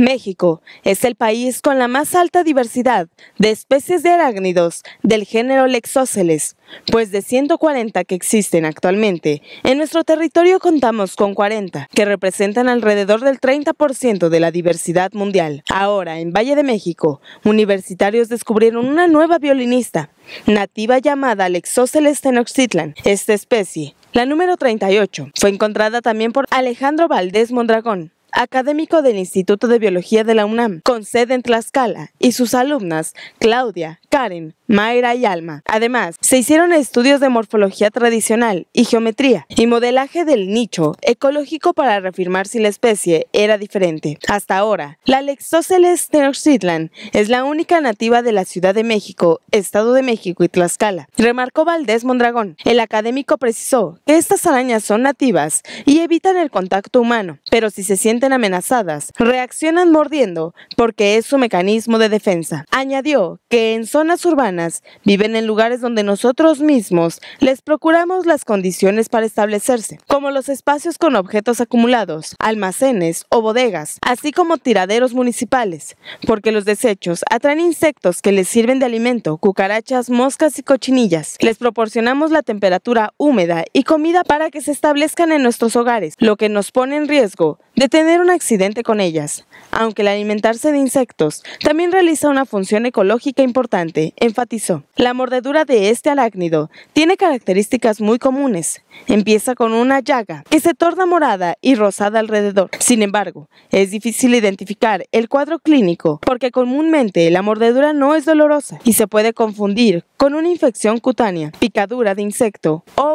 México es el país con la más alta diversidad de especies de arácnidos del género Lexóceles, pues de 140 que existen actualmente, en nuestro territorio contamos con 40, que representan alrededor del 30% de la diversidad mundial. Ahora, en Valle de México, universitarios descubrieron una nueva violinista, nativa llamada Lexóceles tenochtitlan. Esta especie, la número 38, fue encontrada también por Alejandro Valdés Mondragón, académico del Instituto de Biología de la UNAM, con sede en Tlaxcala, y sus alumnas Claudia, Karen, Mayra y Alma. Además, se hicieron estudios de morfología tradicional y geometría y modelaje del nicho ecológico para reafirmar si la especie era diferente. Hasta ahora, la Lexoceles tenochtitlan es la única nativa de la Ciudad de México, Estado de México y Tlaxcala, remarcó Valdés Mondragón. El académico precisó que estas arañas son nativas y evitan el contacto humano, pero si se siente amenazadas, reaccionan mordiendo porque es su mecanismo de defensa. Añadió que en zonas urbanas viven en lugares donde nosotros mismos les procuramos las condiciones para establecerse, como los espacios con objetos acumulados, almacenes o bodegas, así como tiraderos municipales, porque los desechos atraen insectos que les sirven de alimento, cucarachas, moscas y cochinillas. Les proporcionamos la temperatura húmeda y comida para que se establezcan en nuestros hogares, lo que nos pone en riesgo de tener un accidente con ellas. Aunque el alimentarse de insectos también realiza una función ecológica importante, enfatizó. La mordedura de este alácnido tiene características muy comunes. Empieza con una llaga que se torna morada y rosada alrededor. Sin embargo, es difícil identificar el cuadro clínico porque comúnmente la mordedura no es dolorosa y se puede confundir con una infección cutánea, picadura de insecto o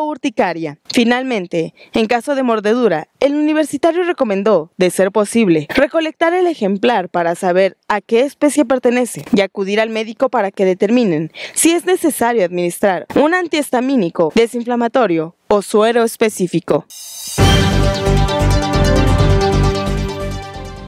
Finalmente, en caso de mordedura, el universitario recomendó, de ser posible, recolectar el ejemplar para saber a qué especie pertenece y acudir al médico para que determinen si es necesario administrar un antihistamínico, desinflamatorio o suero específico.